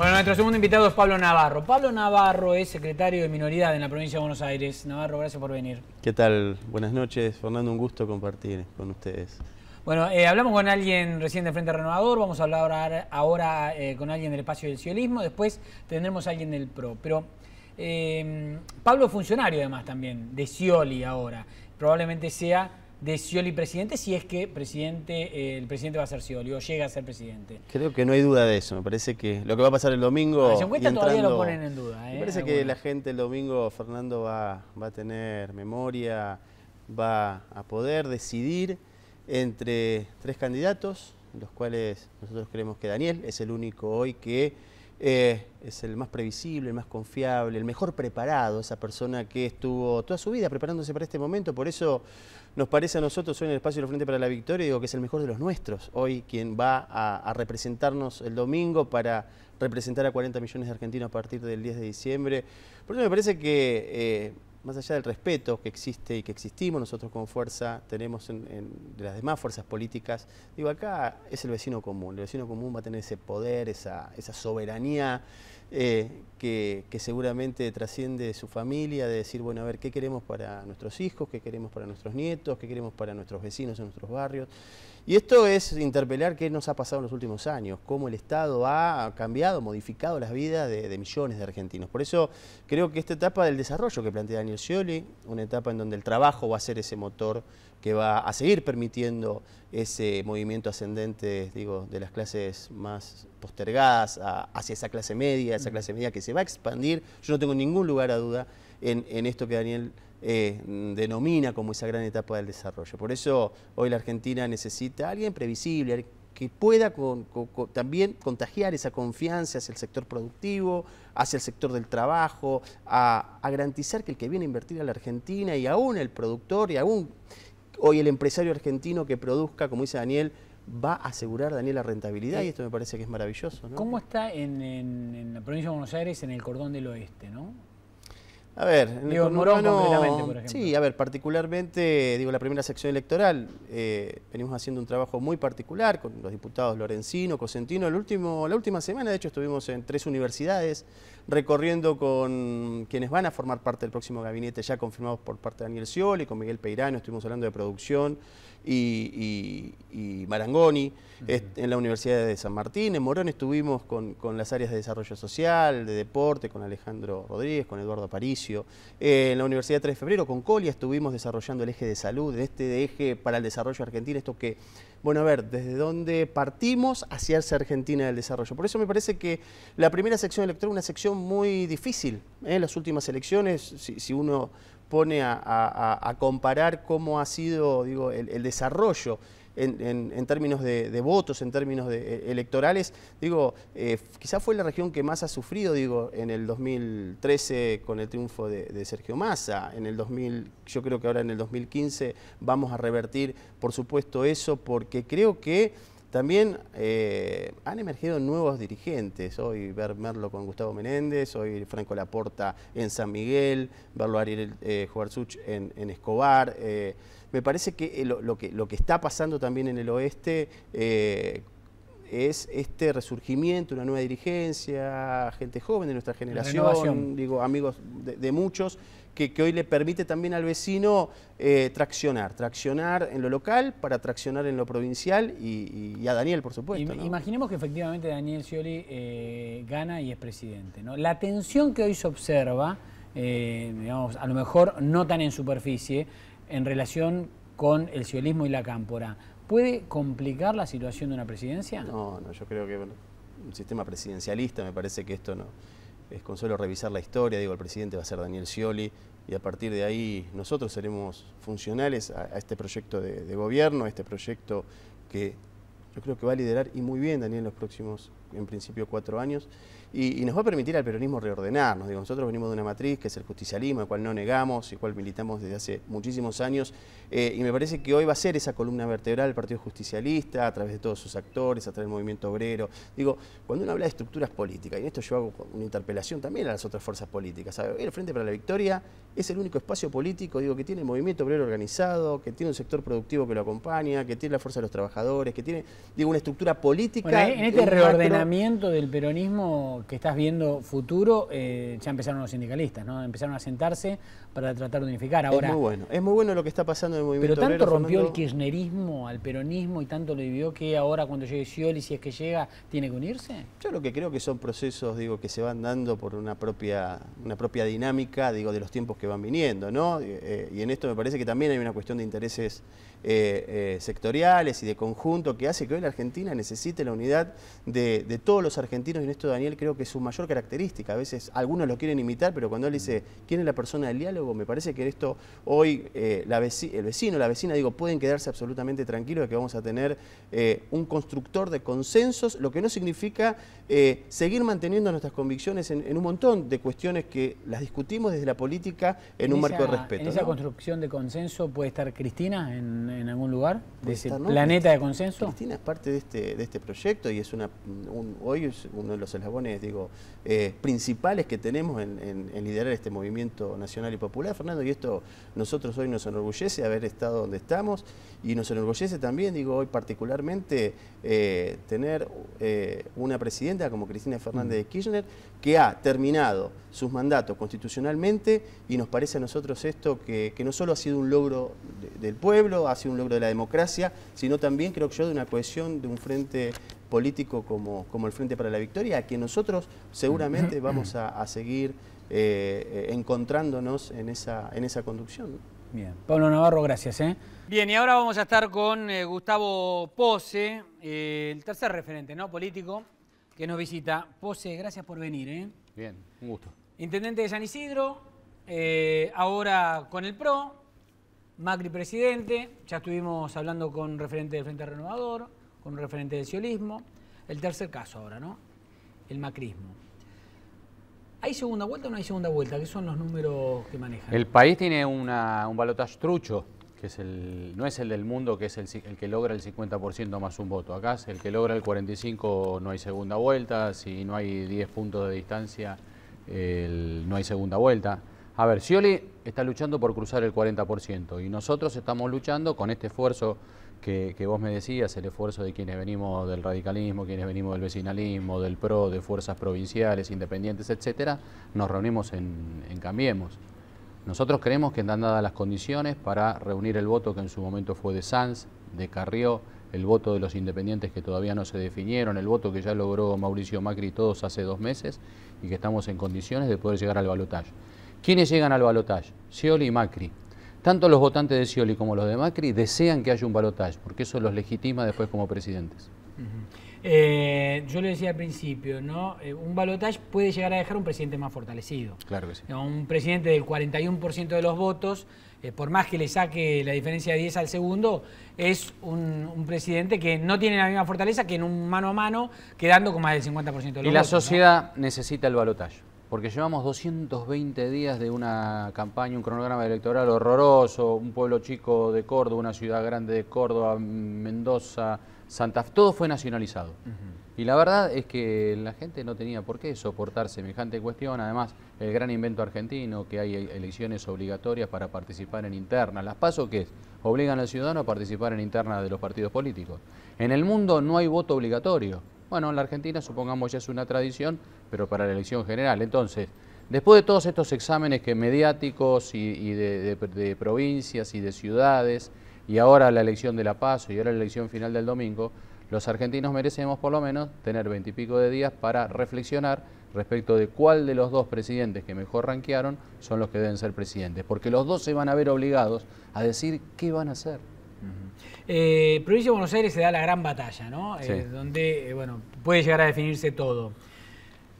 Bueno, nuestro segundo invitado es Pablo Navarro. Pablo Navarro es secretario de minoridad en la provincia de Buenos Aires. Navarro, gracias por venir. ¿Qué tal? Buenas noches, Fernando, un gusto compartir con ustedes. Bueno, eh, hablamos con alguien recién de Frente Renovador, vamos a hablar ahora eh, con alguien del espacio del ciolismo, después tendremos a alguien del PRO. Pero eh, Pablo es funcionario además también, de Cioli ahora. Probablemente sea de Scioli presidente, si es que presidente, el presidente va a ser Scioli o llega a ser presidente. Creo que no hay duda de eso. Me parece que lo que va a pasar el domingo. Ah, todavía lo ponen en duda. Me ¿eh? parece que la gente el domingo, Fernando, va, va a tener memoria, va a poder decidir entre tres candidatos, los cuales nosotros creemos que Daniel es el único hoy que eh, es el más previsible, el más confiable, el mejor preparado, esa persona que estuvo toda su vida preparándose para este momento. Por eso nos parece a nosotros hoy en el espacio de la Frente para la Victoria, digo que es el mejor de los nuestros. Hoy quien va a, representarnos el domingo para representar a 40 millones de argentinos a partir del 10 de diciembre. Por eso me parece que... Eh, más allá del respeto que existe y que existimos nosotros con fuerza, tenemos de las demás fuerzas políticas, digo, acá es el vecino común, el vecino común va a tener ese poder, esa, esa soberanía eh, que, que, seguramente trasciende su familia, de decir, bueno, a ver, ¿qué queremos para nuestros hijos? ¿Qué queremos para nuestros nietos? ¿Qué queremos para nuestros vecinos en nuestros barrios? Y esto es interpelar qué nos ha pasado en los últimos años, cómo el Estado ha cambiado, modificado las vidas de, millones de argentinos. Por eso creo que esta etapa del desarrollo que plantea Daniel Scioli, una etapa en donde el trabajo va a ser ese motor que va a seguir permitiendo ese movimiento ascendente, digo, de las clases más postergadas hacia esa clase media, esa mm. clase media que se va a expandir. Yo no tengo ningún lugar a duda en, esto que Daniel eh, denomina como esa gran etapa del desarrollo. Por eso hoy la Argentina necesita a alguien previsible, que pueda también contagiar esa confianza hacia el sector productivo, hacia el sector del trabajo, a garantizar que el que viene a invertir a la Argentina y aún el productor y aún Hoy el empresario argentino que produzca, como dice Daniel, va a asegurar, Daniel, la rentabilidad eh, y esto me parece que es maravilloso. ¿Cómo está en, la provincia de Buenos Aires en el cordón del oeste, no? A ver, en el Sí, a ver, particularmente, digo, la primera sección electoral, eh, venimos haciendo un trabajo muy particular con los diputados Lorencino, Cosentino. la última semana, de hecho, estuvimos en tres universidades recorriendo con quienes van a formar parte del próximo gabinete, ya confirmados por parte de Daniel Scioli, con Miguel Peirano, estuvimos hablando de producción y, Marangoni, en la Universidad de San Martín, en Morón estuvimos con, las áreas de desarrollo social, de deporte, con Alejandro Rodríguez, con Eduardo Aparicio, eh, en la Universidad 3 de Febrero, con Colia estuvimos desarrollando el eje de salud, este eje para el desarrollo argentino, esto que bueno, a ver, desde dónde partimos hacia Argentina del desarrollo. Por eso me parece que la primera sección electoral es una sección muy difícil. En ¿eh? las últimas elecciones, si, uno pone a, comparar cómo ha sido el, el desarrollo en, términos de, votos, en términos de, eh, electorales. Digo, eh, quizás fue la región que más ha sufrido, digo, en el 2013 con el triunfo de, Sergio Massa, en el 2000, yo creo que ahora en el 2015 vamos a revertir, por supuesto, eso, porque creo que también eh, han emergido nuevos dirigentes, hoy ver Merlo con Gustavo Menéndez, hoy Franco Laporta en San Miguel, verlo a Ariel en, Escobar. Me parece eh, que lo, que está pasando también en el oeste eh, es este resurgimiento, una nueva dirigencia, gente joven de nuestra generación, digo, amigos de, muchos, que, hoy le permite también al vecino eh, traccionar, traccionar en lo local para traccionar en lo provincial y, a Daniel, por supuesto. Imaginemos que efectivamente Daniel Scioli gana y es presidente. ¿no? La tensión que hoy se observa, digamos, a lo mejor no tan en superficie, en relación con el ciolismo y la cámpora, ¿puede complicar la situación de una presidencia? No, no, yo creo que un sistema presidencialista, me parece que esto no. Es con solo revisar la historia, digo, el presidente va a ser Daniel Scioli, y a partir de ahí nosotros seremos funcionales a, este proyecto de, de gobierno, a este proyecto que yo creo que va a liderar y muy bien Daniel en los próximos en principio cuatro años, y, nos va a permitir al peronismo reordenarnos. nosotros venimos de una matriz que es el justicialismo, el cual no negamos, el cual militamos desde hace muchísimos años, eh, y me parece que hoy va a ser esa columna vertebral del Partido Justicialista, a través de todos sus actores, a través del movimiento obrero. Digo, cuando uno habla de estructuras políticas, y en esto yo hago una interpelación también a las otras fuerzas políticas, ¿sabe? el Frente para la Victoria es el único espacio político digo, que tiene el movimiento obrero organizado, que tiene un sector productivo que lo acompaña, que tiene la fuerza de los trabajadores, que tiene digo, una estructura política. en este reordenamiento pensamiento del peronismo que estás viendo futuro, eh, ya empezaron los sindicalistas, Empezaron a sentarse para tratar de unificar. Ahora, es muy bueno, es muy bueno lo que está pasando en el movimiento Pero tanto rompió el kirchnerismo al peronismo y tanto lo vivió que ahora cuando llegue Scioli, si es que llega, ¿tiene que unirse? Yo lo que creo que son procesos, digo, que se van dando por una propia, una propia dinámica, digo, de los tiempos que van viniendo, ¿no? Eh, eh, y en esto me parece que también hay una cuestión de intereses eh, eh, sectoriales y de conjunto que hace que hoy la Argentina necesite la unidad de, todos los argentinos y en esto Daniel creo que es su mayor característica. A veces algunos lo quieren imitar, pero cuando él dice quién es la persona del diálogo, me parece que en esto hoy eh, el vecino, la vecina, digo, pueden quedarse absolutamente tranquilos de que vamos a tener eh, un constructor de consensos, lo que no significa seguir manteniendo nuestras convicciones en, un montón de cuestiones que las discutimos desde la política en, un marco de respeto. En esa construcción de consenso puede estar Cristina en en, algún lugar? ¿De pues ese planeta pues de consenso? Cristina es parte de este, de este proyecto y es una hoy es uno de los eslabones digo, eh, principales que tenemos en, liderar este movimiento nacional y popular, Fernando, y esto nosotros hoy nos enorgullece haber estado donde estamos y nos enorgullece también, digo, hoy particularmente eh, tener eh, una presidenta como Cristina Fernández de mm. Kirchner que ha terminado sus mandatos constitucionalmente y nos parece a nosotros esto que, no solo ha sido un logro del pueblo, ha sido un logro de la democracia, sino también, creo que yo, de una cohesión de un frente político como, como el Frente para la Victoria, a quien nosotros seguramente vamos a, seguir eh, eh, encontrándonos en esa, en esa conducción. Bien. Pablo Navarro, gracias. ¿eh? Bien, y ahora vamos a estar con Gustavo Pose, el tercer referente ¿no? político que nos visita. Pose, gracias por venir. Bien, un gusto. Intendente de San Isidro, ahora con el PRO, Macri presidente, ya estuvimos hablando con referente de Frente Renovador, con un referente del ciolismo. El tercer caso ahora, ¿no? El macrismo. ¿Hay segunda vuelta o no hay segunda vuelta? ¿Qué son los números que manejan? El país tiene una, un balotaje trucho, que es el, no es el del mundo, que es el, el que logra el 50% más un voto. Acá es el que logra el 45% no hay segunda vuelta, si no hay 10 puntos de distancia no hay segunda vuelta. A ver, Scioli está luchando por cruzar el 40% y nosotros estamos luchando con este esfuerzo que, vos me decías, el esfuerzo de quienes venimos del radicalismo, quienes venimos del vecinalismo, del PRO, de fuerzas provinciales, independientes, etcétera, nos reunimos en, Cambiemos. Nosotros creemos que están dadas las condiciones para reunir el voto que en su momento fue de Sanz, de Carrió, el voto de los independientes que todavía no se definieron, el voto que ya logró Mauricio Macri todos hace dos meses y que estamos en condiciones de poder llegar al balotaje. ¿Quiénes llegan al balotaje? Scioli y Macri. Tanto los votantes de Scioli como los de Macri desean que haya un balotaje, porque eso los legitima después como presidentes. Eh, yo lo decía al principio, ¿no? Eh, un balotaje puede llegar a dejar un presidente más fortalecido. Claro que sí. Un presidente del 41% de los votos, eh, por más que le saque la diferencia de 10 al segundo, es un, presidente que no tiene la misma fortaleza que en un mano a mano, quedando con más del 50% de los votos. Y la sociedad necesita el balotaje porque llevamos 220 días de una campaña, un cronograma electoral horroroso, un pueblo chico de Córdoba, una ciudad grande de Córdoba, Mendoza, Santa Fe, todo fue nacionalizado. Y la verdad es que la gente no tenía por qué soportar semejante cuestión, además el gran invento argentino, que hay e-, elecciones obligatorias para participar en interna, ¿Las paso que es? Obligan al ciudadano a participar en interna de los partidos políticos. En el mundo no hay voto obligatorio. Bueno, en la Argentina supongamos ya es una tradición, pero para la elección general. Entonces, después de todos estos exámenes que mediáticos y, de, provincias y de ciudades, y ahora la elección de La Paz y ahora la elección final del domingo, los argentinos merecemos por lo menos tener veintipico de días para reflexionar respecto de cuál de los dos presidentes que mejor ranquearon son los que deben ser presidentes, porque los dos se van a ver obligados a decir qué van a hacer. Eh, Provincia de Buenos Aires se da la gran batalla, ¿no? Eh, donde, eh, bueno, puede llegar a definirse todo.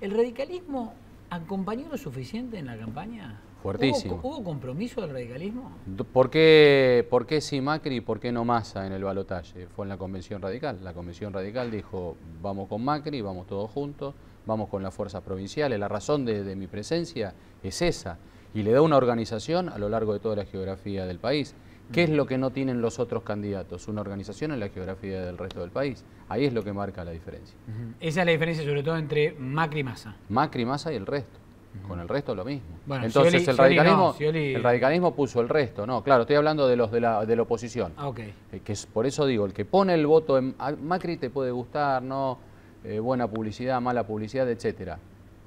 ¿El radicalismo acompañó lo suficiente en la campaña? Fuertísimo. ¿Hubo, compromiso del radicalismo? ¿Por qué, sí Macri y por qué no Massa en el balotaje? Fue en la convención radical. La convención radical dijo, vamos con Macri, vamos todos juntos, vamos con las fuerzas provinciales. La razón de mi presencia es esa. Y le da una organización a lo largo de toda la geografía del país. ¿Qué es lo que no tienen los otros candidatos? Una organización en la geografía del resto del país. Ahí es lo que marca la diferencia. Esa es la diferencia sobre todo entre Macri y Massa. Macri y Massa y el resto. Con el resto lo mismo. Entonces el, radicalismo, el radicalismo puso el resto. No, claro, estoy hablando de los de la, de la oposición. Ah, eh, que es, por eso digo, el que pone el voto en Macri te puede gustar, no, eh, buena publicidad, mala publicidad, etcétera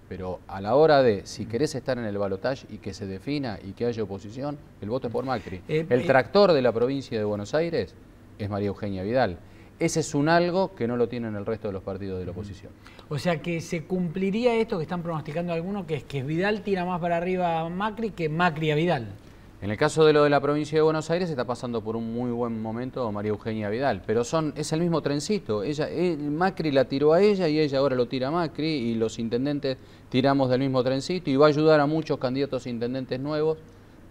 pero a la hora de, si querés estar en el balotaje y que se defina y que haya oposición, el voto es por Macri. Eh, eh, el tractor de la provincia de Buenos Aires es María Eugenia Vidal. Ese es un algo que no lo tienen el resto de los partidos de la oposición. O sea que se cumpliría esto que están pronosticando algunos, que es que Vidal tira más para arriba a Macri que Macri a Vidal. En el caso de lo de la provincia de Buenos Aires está pasando por un muy buen momento María Eugenia Vidal, pero son es el mismo trencito. Ella, eh, Macri la tiró a ella y ella ahora lo tira a Macri y los intendentes tiramos del mismo trencito y va a ayudar a muchos candidatos intendentes nuevos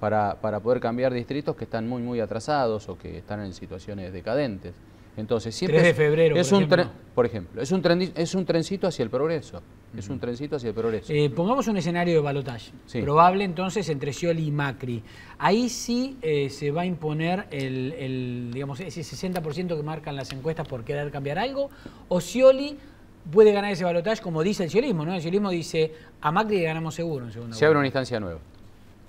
para, para poder cambiar distritos que están muy muy atrasados o que están en situaciones decadentes. Entonces, siempre de febrero, es un ejemplo. por ejemplo. Es un, es un trencito hacia el progreso. Es un trencito hacia el progreso. Eh, pongamos un escenario de balotaje. Probable entonces entre Scioli y Macri. Ahí sí eh, se va a imponer el, digamos, ese 60% que marcan las encuestas por querer cambiar algo. O Scioli puede ganar ese balotaje como dice el sciolismo, ¿no? El ciolismo dice a Macri le ganamos seguro en segundo Se abre una instancia nueva.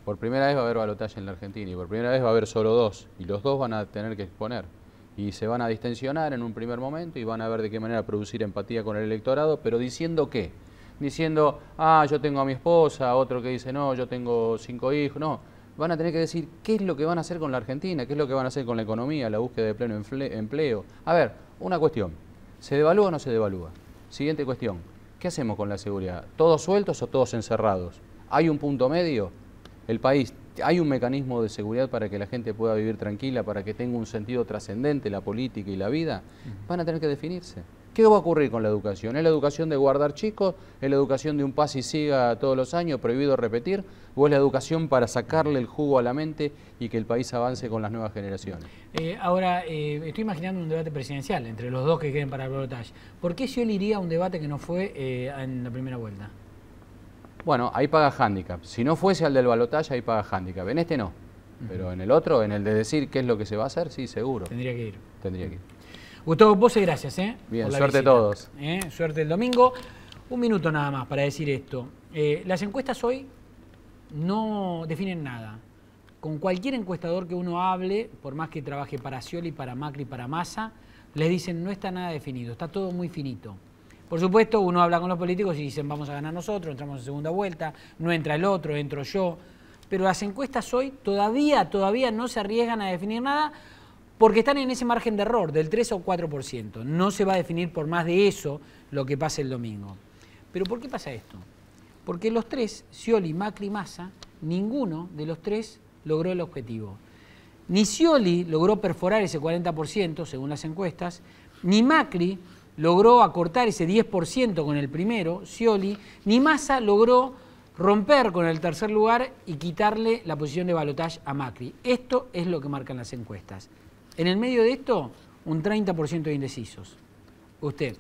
Por primera vez va a haber balotaje en la Argentina y por primera vez va a haber solo dos. Y los dos van a tener que exponer y se van a distensionar en un primer momento y van a ver de qué manera producir empatía con el electorado, pero diciendo qué. Diciendo, ah, yo tengo a mi esposa, otro que dice, no, yo tengo cinco hijos, no. Van a tener que decir qué es lo que van a hacer con la Argentina, qué es lo que van a hacer con la economía, la búsqueda de pleno empleo. A ver, una cuestión, ¿se devalúa o no se devalúa? Siguiente cuestión, ¿qué hacemos con la seguridad? ¿Todos sueltos o todos encerrados? ¿Hay un punto medio? El país hay un mecanismo de seguridad para que la gente pueda vivir tranquila, para que tenga un sentido trascendente la política y la vida, van a tener que definirse. ¿Qué va a ocurrir con la educación? ¿Es la educación de guardar chicos? ¿Es la educación de un pas y siga todos los años, prohibido repetir? ¿O es la educación para sacarle el jugo a la mente y que el país avance con las nuevas generaciones? Eh, ahora, eh, estoy imaginando un debate presidencial entre los dos que queden para el balotaje. ¿Por qué él iría a un debate que no fue eh, en la primera vuelta? Bueno, ahí paga handicap. Si no fuese al del balotaje, ahí paga handicap. En este no. Pero en el otro, en el de decir qué es lo que se va a hacer, sí, seguro. Tendría que ir. Tendría que ir. Gustavo, vos gracias, ¿eh? Bien, suerte a todos. ¿Eh? Suerte el domingo. Un minuto nada más para decir esto. Eh, las encuestas hoy no definen nada. Con cualquier encuestador que uno hable, por más que trabaje para Scioli, para Macri, para Massa, les dicen no está nada definido, está todo muy finito. Por supuesto, uno habla con los políticos y dicen vamos a ganar nosotros, entramos en segunda vuelta, no entra el otro, entro yo. Pero las encuestas hoy todavía, todavía no se arriesgan a definir nada porque están en ese margen de error del 3 o 4%. No se va a definir por más de eso lo que pase el domingo. Pero ¿por qué pasa esto? Porque los tres, Scioli, Macri y Massa, ninguno de los tres logró el objetivo. Ni Scioli logró perforar ese 40%, según las encuestas, ni Macri logró acortar ese 10% con el primero, Scioli, ni Massa logró romper con el tercer lugar y quitarle la posición de balotaje a Macri. Esto es lo que marcan las encuestas. En el medio de esto, un 30% de indecisos. Usted,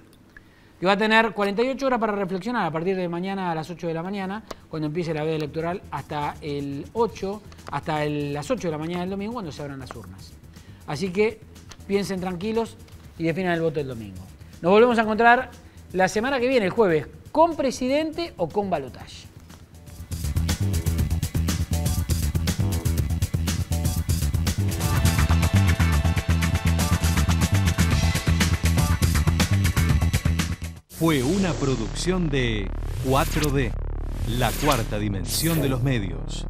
que va a tener 48 horas para reflexionar a partir de mañana a las 8 de la mañana, cuando empiece la veda electoral, hasta el 8, hasta las 8 de la mañana del domingo, cuando se abran las urnas. Así que piensen tranquilos y definan el voto el domingo. Nos volvemos a encontrar la semana que viene, el jueves, con presidente o con balotaje. Fue una producción de 4D, la cuarta dimensión de los medios.